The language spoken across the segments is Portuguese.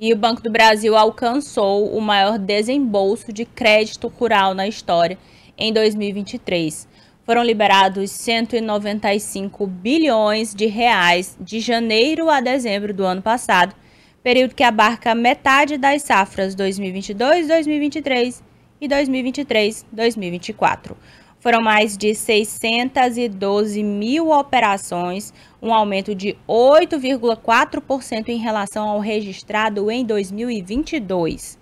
e o Banco do Brasil alcançou o maior desembolso de crédito rural na história em 2023. Foram liberados 195 bilhões de reais de janeiro a dezembro do ano passado, período que abarca metade das safras 2022, 2023 e 2023, 2024. Foram mais de 612 mil operações, um aumento de 8,4% em relação ao registrado em 2022.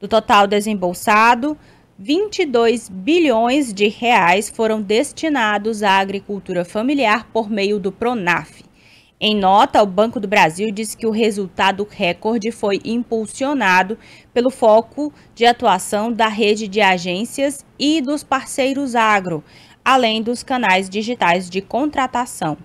Do total desembolsado, 22 bilhões de reais foram destinados à agricultura familiar por meio do Pronaf. Em nota, o Banco do Brasil diz que o resultado recorde foi impulsionado pelo foco de atuação da rede de agências e dos parceiros agro, além dos canais digitais de contratação.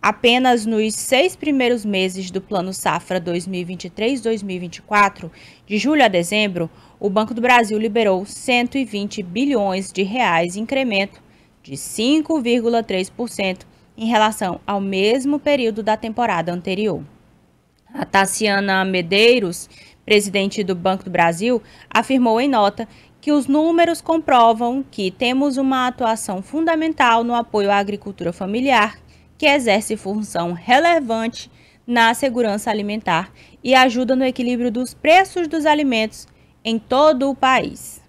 Apenas nos seis primeiros meses do Plano Safra 2023-2024, de julho a dezembro, o Banco do Brasil liberou 120 bilhões de reais, incremento de 5,3% em relação ao mesmo período da temporada anterior. A Tassiana Medeiros, presidente do Banco do Brasil, afirmou em nota que os números comprovam que temos uma atuação fundamental no apoio à agricultura familiar, que exerce função relevante na segurança alimentar e ajuda no equilíbrio dos preços dos alimentos em todo o país.